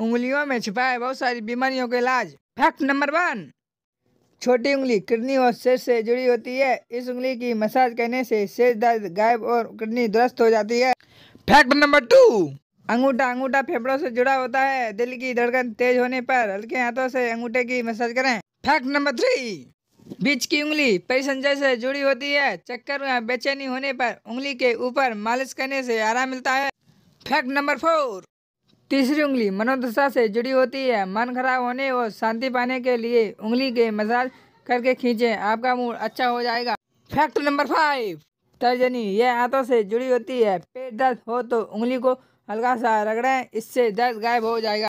उंगलियों में छिपा है बहुत सारी बीमारियों का इलाज फैक्ट नंबर वन छोटी उंगली किडनी और सिर से जुड़ी होती है इस उंगली की मसाज करने से सिर दर्द गायब और किडनी दुरुस्त हो जाती है फैक्ट नंबर टू अंगूठा अंगूठा फेफड़ों से जुड़ा होता है दिल की धड़कन तेज होने पर हल्के हाथों से अंगूठे की मसाज करें फैक्ट नंबर थ्री बीच की उंगली परिसंजय से जुड़ी होती है चक्कर या बेचैनी होने पर उंगली के ऊपर मालिश करने से आराम मिलता है फैक्ट नंबर फोर तीसरी उंगली मनोदशा से जुड़ी होती है मन खराब होने और शांति पाने के लिए उंगली के मसाज करके खींचे आपका मूड अच्छा हो जाएगा फैक्ट नंबर फाइव तर्जनी यह हाथों से जुड़ी होती है पेट दर्द हो तो उंगली को हल्का सा रगड़े इससे दर्द गायब हो जाएगा